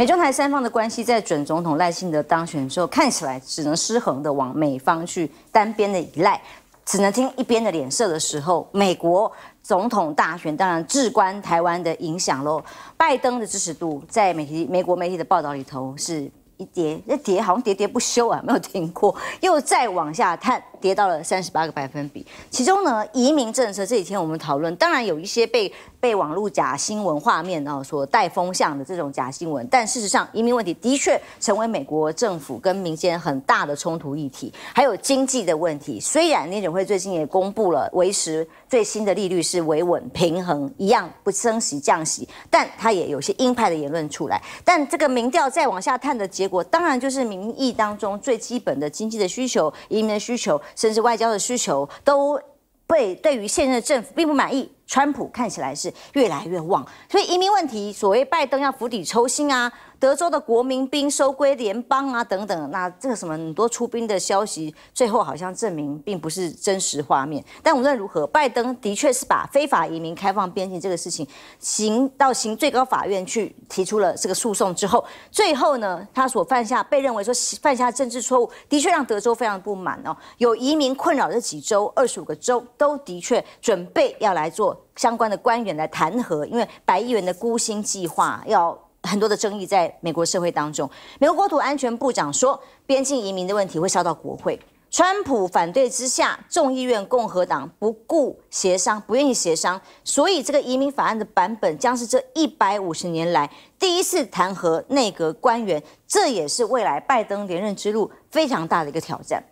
美中台三方的关系，在准总统赖幸德当选之后，看起来只能失衡的往美方去单边的依赖，只能听一边的脸色的时候，美国总统大选当然至关台湾的影响喽。拜登的支持度在媒体美国媒体的报道里头是。一跌，那跌好像跌跌不休啊，没有停过，又再往下探，跌到了三十八个百分比。其中呢，移民政策这几天我们讨论，当然有一些被被网络假新闻画面啊所带风向的这种假新闻，但事实上，移民问题的确成为美国政府跟民间很大的冲突议题，还有经济的问题。虽然联准会最近也公布了维持最新的利率是维稳平衡，一样不升息降息，但它也有些鹰派的言论出来。但这个民调再往下探的结。当然，就是民意当中最基本的经济的需求、移民的需求，甚至外交的需求，都被对于现任政府并不满意。川普看起来是越来越旺，所以移民问题，所谓拜登要釜底抽薪啊。德州的国民兵收归联邦啊，等等，那这个什么很多出兵的消息，最后好像证明并不是真实画面。但无论如何，拜登的确是把非法移民开放边境这个事情，行到行最高法院去提出了这个诉讼之后，最后呢，他所犯下被认为说犯下政治错误，的确让德州非常不满哦。有移民困扰的几州，二十五个州都的确准备要来做相关的官员来弹劾，因为白议员的孤星计划要。很多的争议在美国社会当中，美国国土安全部长说，边境移民的问题会烧到国会。川普反对之下，众议院共和党不顾协商，不愿意协商，所以这个移民法案的版本将是这一百五十年来第一次弹劾内阁官员，这也是未来拜登连任之路非常大的一个挑战。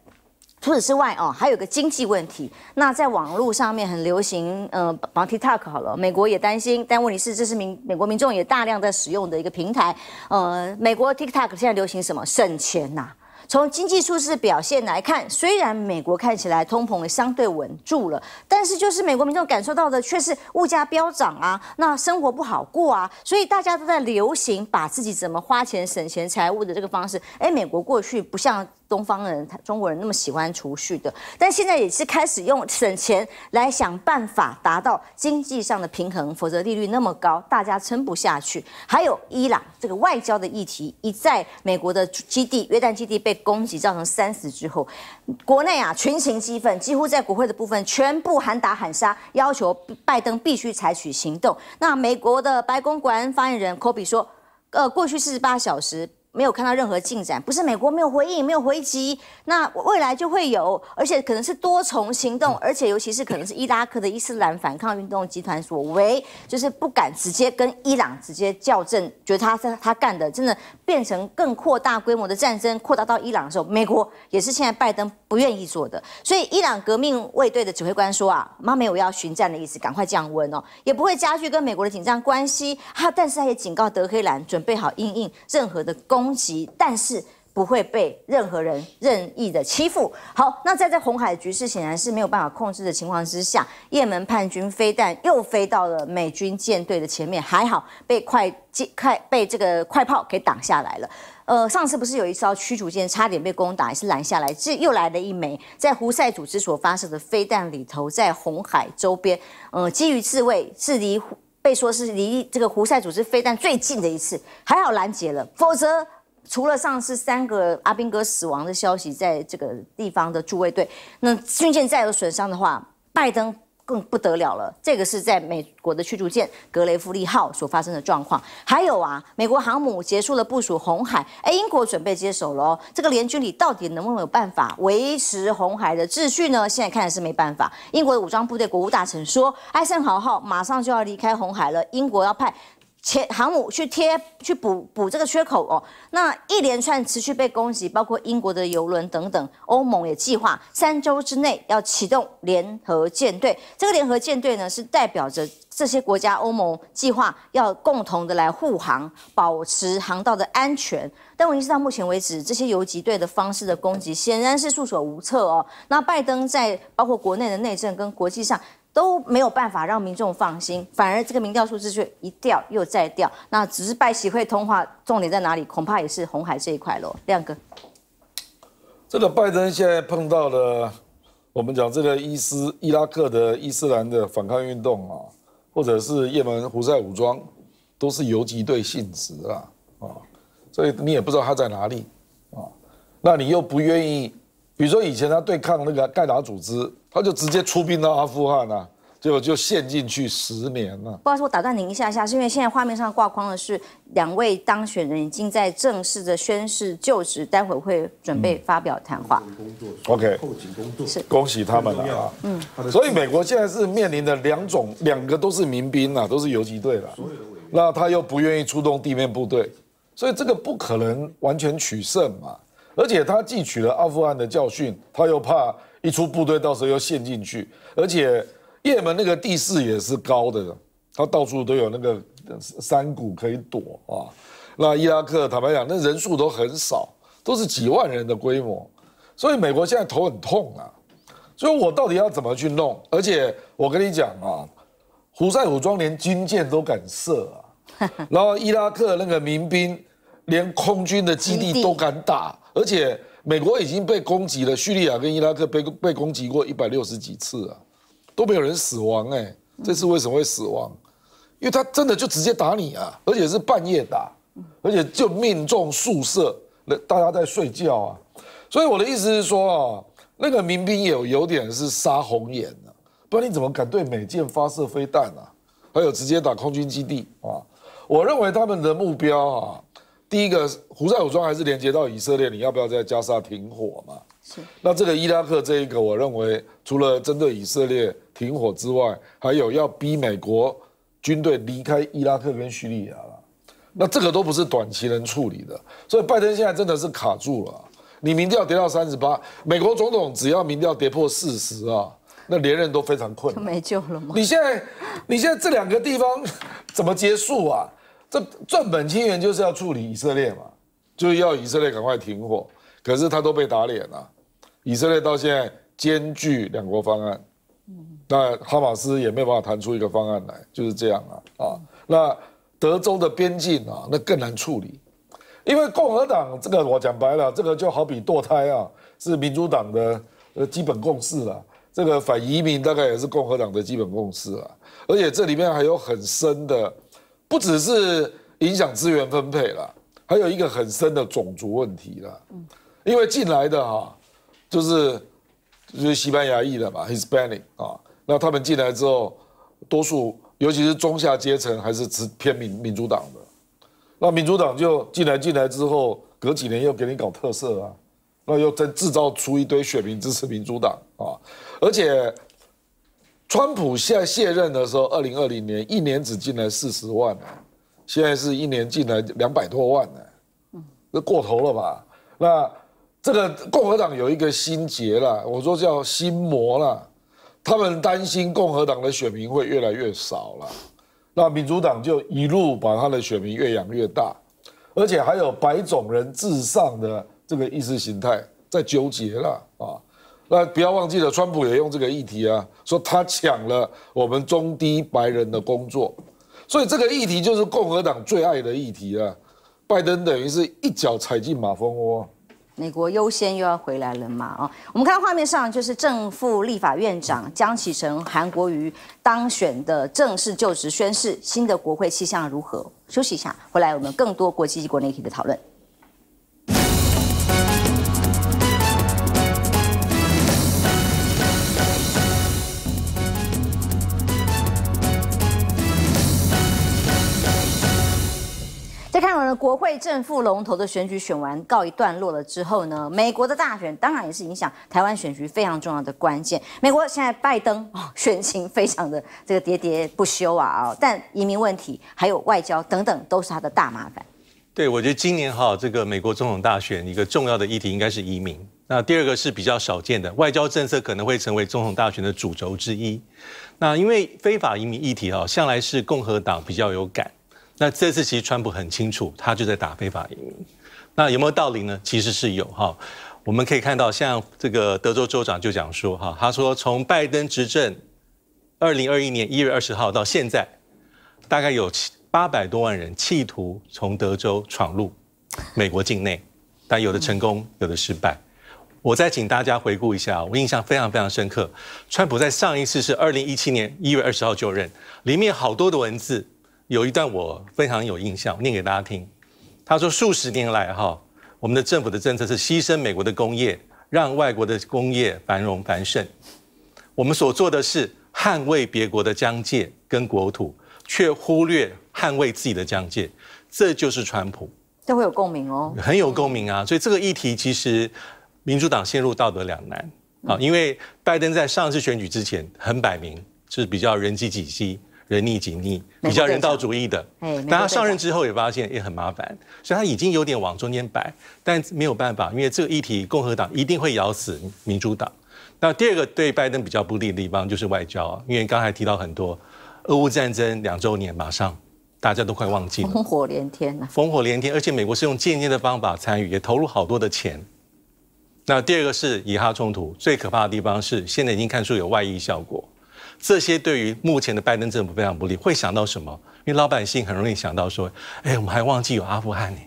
除此之外，哦，还有个经济问题。那在网络上面很流行，嗯，TikTok 好了，美国也担心。但问题是，这是民美国民众也大量在使用的一个平台。呃，美国 TikTok 现在流行什么？省钱呐。从经济数字表现来看，虽然美国看起来通膨相对稳住了，但是就是美国民众感受到的却是物价飙涨啊，那生活不好过啊。所以大家都在流行把自己怎么花钱、省钱、财务的这个方式。哎，美国过去不像。东方人、中国人那么喜欢储蓄的，但现在也是开始用省钱来想办法达到经济上的平衡，否则利率那么高，大家撑不下去。还有伊朗这个外交的议题，一在美国的基地约旦基地被攻击造成三死之后，国内啊群情激愤，几乎在国会的部分全部喊打喊杀，要求拜登必须采取行动。那美国的白宫国安发言人科比说：“呃，过去四十八小时。”没有看到任何进展，不是美国没有回应、没有回击，那未来就会有，而且可能是多重行动，而且尤其是可能是伊拉克的伊斯兰反抗运动集团所为，就是不敢直接跟伊朗直接较正，觉得他是他干的，真的变成更扩大规模的战争，扩大到伊朗的时候，美国也是现在拜登不愿意做的，所以伊朗革命卫队的指挥官说啊，妈没有要巡战的意思，赶快降温哦，也不会加剧跟美国的紧张关系，他但是他也警告德黑兰准备好应应任何的攻。攻击，但是不会被任何人任意的欺负。好，那在这红海局势显然是没有办法控制的情况之下，叶门叛军飞弹又飞到了美军舰队的前面，还好被快快被这个快炮给挡下来了。呃，上次不是有一艘驱逐舰差点被攻打，也是拦下来，这又来了一枚在胡塞组织所发射的飞弹里头，在红海周边，呃，基于自卫是离被说是离这个胡塞组织飞弹最近的一次，还好拦截了，否则。除了上次三个阿兵哥死亡的消息，在这个地方的助卫队，那军舰再有损伤的话，拜登更不得了了。这个是在美国的驱逐舰格雷夫利号所发生的状况。还有啊，美国航母结束了部署红海，哎，英国准备接手了。这个联军里到底能不能有办法维持红海的秩序呢？现在看来是没办法。英国的武装部队国务大臣说，艾森豪号马上就要离开红海了，英国要派。前航母去贴去补补这个缺口哦，那一连串持续被攻击，包括英国的游轮等等，欧盟也计划三周之内要启动联合舰队。这个联合舰队呢，是代表着这些国家，欧盟计划要共同的来护航，保持航道的安全。但问题是到目前为止，这些游击队的方式的攻击显然是束手无策哦。那拜登在包括国内的内政跟国际上。都没有办法让民众放心，反而这个民调数字却一调又再调。那只是拜习会通话重点在哪里？恐怕也是红海这一块喽。亮哥，这个拜登现在碰到了我们讲这个伊斯伊拉克的伊斯兰的反抗运动啊，或者是也门胡塞武装，都是游击队性质啊啊，所以你也不知道他在哪里啊。那你又不愿意，比如说以前他对抗那个盖达组织。他就直接出兵到阿富汗了，就就陷进去十年了。不好意思，我打断您一下下，是因为现在画面上挂框的是两位当选人已经在正式的宣誓就职，待会会准备发表谈话。OK，勤工作是恭喜他们了。啊。嗯，所以美国现在是面临的两种，两个都是民兵啊，都是游击队了。那他又不愿意出动地面部队，所以这个不可能完全取胜嘛。而且他既取了阿富汗的教训，他又怕。一出部队，到时候又陷进去，而且也门那个地势也是高的，它到处都有那个山谷可以躲啊。那伊拉克坦白讲，那人数都很少，都是几万人的规模，所以美国现在头很痛啊。所以，我到底要怎么去弄？而且我跟你讲啊，胡塞武装连军舰都敢射啊，然后伊拉克那个民兵连空军的基地都敢打，而且。美国已经被攻击了，叙利亚跟伊拉克被被攻击过一百六十几次啊，都没有人死亡哎，这次为什么会死亡？因为他真的就直接打你啊，而且是半夜打，而且就命中宿舍，那大家在睡觉啊，所以我的意思是说啊，那个民兵有有点是杀红眼了，不然你怎么敢对美舰发射飞弹啊？还有直接打空军基地啊？我认为他们的目标啊。第一个，胡塞武装还是连接到以色列，你要不要在加沙停火嘛？是。那这个伊拉克这一个，我认为除了针对以色列停火之外，还有要逼美国军队离开伊拉克跟叙利亚了。那这个都不是短期能处理的。所以拜登现在真的是卡住了。你民调跌到三十八，美国总统只要民调跌破四十啊，那连任都非常困难，没救了吗？你现在，你现在这两个地方怎么结束啊？这转本清源就是要处理以色列嘛，就是要以色列赶快停火，可是他都被打脸了，以色列到现在兼具两国方案，那哈马斯也没有办法谈出一个方案来，就是这样啊啊，那德州的边境啊，那更难处理，因为共和党这个我讲白了，这个就好比堕胎啊，是民主党的呃基本共识啊，这个反移民大概也是共和党的基本共识啊，而且这里面还有很深的。不只是影响资源分配了，还有一个很深的种族问题了。因为进来的哈，就是就是西班牙裔的嘛，Hispanic 啊，那他们进来之后，多数尤其是中下阶层还是只偏民民主党的，那民主党就进来进来之后，隔几年又给你搞特色啊，那又再制造出一堆选民支持民主党啊，而且。川普现在卸任的时候，二零二零年一年只进来四十万呢，现在是一年进来两百多万呢，嗯，这过头了吧？那这个共和党有一个心结了，我说叫心魔了，他们担心共和党的选民会越来越少啦，那民主党就一路把他的选民越养越大，而且还有白种人至上的这个意识形态在纠结了啊。那不要忘记了，川普也用这个议题啊，说他抢了我们中低白人的工作，所以这个议题就是共和党最爱的议题啊。拜登等于是一脚踩进马蜂窝。美国优先又要回来了嘛？啊，我们看画面上就是正副立法院长姜启成、韩国瑜当选的正式就职宣誓，新的国会气象如何？休息一下，回来我们更多国际及国内议题的讨论。国会正副龙头的选举选完，告一段落了之后呢？美国的大选当然也是影响台湾选举非常重要的关键。美国现在拜登选情非常的这个喋喋不休啊啊！但移民问题还有外交等等都是他的大麻烦。对，我觉得今年哈这个美国总统大选一个重要的议题应该是移民。那第二个是比较少见的外交政策可能会成为总统大选的主轴之一。那因为非法移民议题哈向来是共和党比较有感。那这次其实川普很清楚，他就在打非法移民。那有没有道理呢？其实是有哈。我们可以看到，像这个德州州长就讲说哈，他说从拜登执政二零二一年一月二十号到现在，大概有八百多万人企图从德州闯入美国境内，但有的成功，有的失败。我再请大家回顾一下，我印象非常非常深刻。川普在上一次是二零一七年一月二十号就任，里面好多的文字。有一段我非常有印象，念给大家听。他说：数十年来，哈，我们的政府的政策是牺牲美国的工业，让外国的工业繁荣繁盛。我们所做的是捍卫别国的疆界跟国土，却忽略捍卫自己的疆界。这就是川普，这会有共鸣哦，很有共鸣啊。所以这个议题其实，民主党陷入道德两难啊，因为拜登在上次选举之前很摆明是比较人机几机，人力紧密，比较人道主义的。但他上任之后也发现也很麻烦，所以他已经有点往中间摆，但没有办法，因为这个议题共和党一定会咬死民主党。那第二个对拜登比较不利的地方就是外交，因为刚才提到很多，俄乌战争两周年马上大家都快忘记，烽火连天了。烽火连天，而且美国是用间接的方法参与，也投入好多的钱。那第二个是以哈冲突，最可怕的地方是现在已经看出有外溢效果。这些对于目前的拜登政府非常不利，会想到什么？因为老百姓很容易想到说，哎，我们还忘记有阿富汗呢。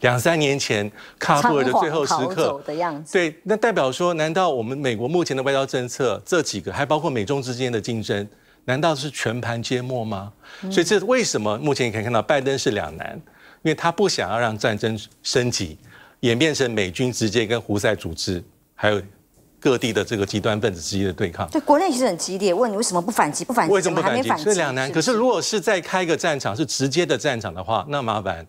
两三年前，卡布尔的最后时刻，对，那代表说，难道我们美国目前的外交政策这几个，还包括美中之间的竞争，难道是全盘皆没吗？所以这为什么目前可以看到拜登是两难？因为他不想要让战争升级，演变成美军直接跟胡塞组织，还有。各地的这个极端分子之间的对抗，对国内其实很激烈。问你为什么不反击？不反击？为什么还没反击？所以两难。可是如果是在开个战场，是直接的战场的话，那麻烦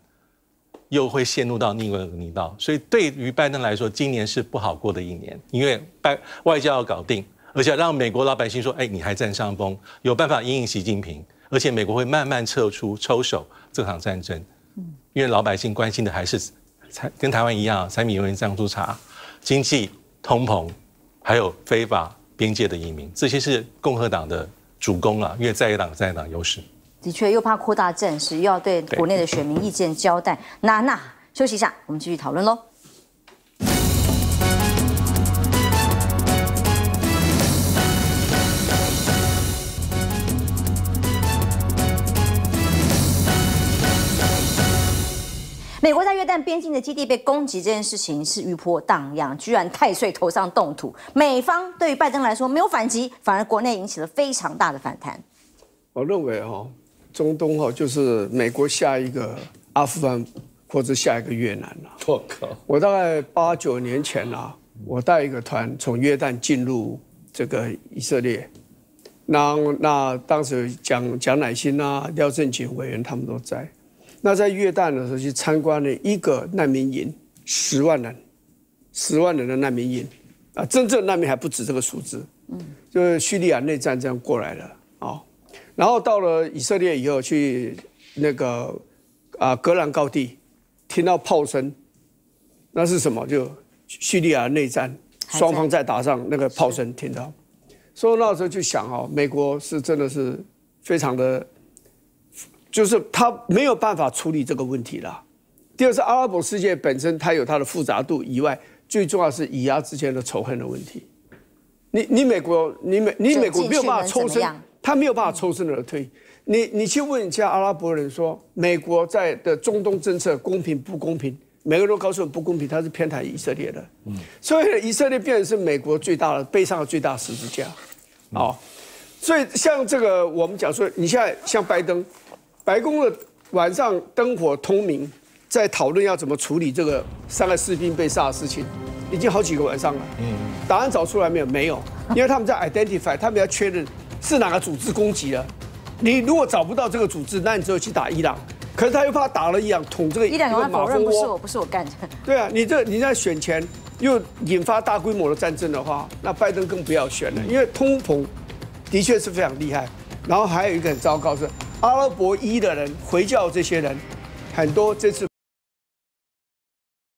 又会陷入到逆位泥道。所以对于拜登来说，今年是不好过的一年，因为拜外交要搞定，而且让美国老百姓说：“哎，你还占上风，有办法赢赢习近平。”而且美国会慢慢撤出、抽手这场战争。嗯，因为老百姓关心的还是跟台湾一样，柴米油盐酱醋茶，经济通膨。还有非法边界的移民，这些是共和党的主攻啊，因为在野党在野党优势，的确又怕扩大战事，又要对国内的选民意见交代，那那休息一下，我们继续讨论喽。美国在约旦边境的基地被攻击这件事情是余波荡漾，居然太岁头上动土，美方对于拜登来说没有反击，反而国内引起了非常大的反弹。我认为哈，中东哈就是美国下一个阿富汗或者下一个越南了。我靠！我大概八九年前啊，我带一个团从约旦进入这个以色列，那那当时蒋蒋乃馨啊、廖正景委员他们都在。那在越南的时候去参观了一个难民营，十万人，十万人的难民营啊，真正难民还不止这个数字，嗯，就是叙利亚内战这样过来了啊，然后到了以色列以后去那个啊格兰高地，听到炮声，那是什么？就叙利亚内战，双方在打仗，那个炮声，听到，所以那时候就想啊，美国是真的是非常的。就是他没有办法处理这个问题了。第二是阿拉伯世界本身，它有它的复杂度以外，最重要是以牙之间的仇恨的问题。你你美国，你美你美国没有办法抽身，他没有办法抽身而退。你你去问一下阿拉伯人，说美国在的中东政策公平不公平？每个人都告诉你不公平，他是偏袒以色列的。嗯，所以以色列变成是美国最大的背上的最大十字架。哦，所以像这个我们讲说，你现在像拜登。白宫的晚上灯火通明，在讨论要怎么处理这个三个士兵被杀的事情，已经好几个晚上了。嗯，答案找出来没有？没有，因为他们在 identify，他们要确认是哪个组织攻击了。你如果找不到这个组织，那你只有去打伊朗。可是他又怕打了伊朗捅这个伊朗个马蜂窝，不是我，不是我干的。对啊，你这你在选前又引发大规模的战争的话，那拜登更不要选了，因为通膨的确是非常厉害。然后还有一个很糟糕是。阿拉伯裔的人，回教这些人，很多这次。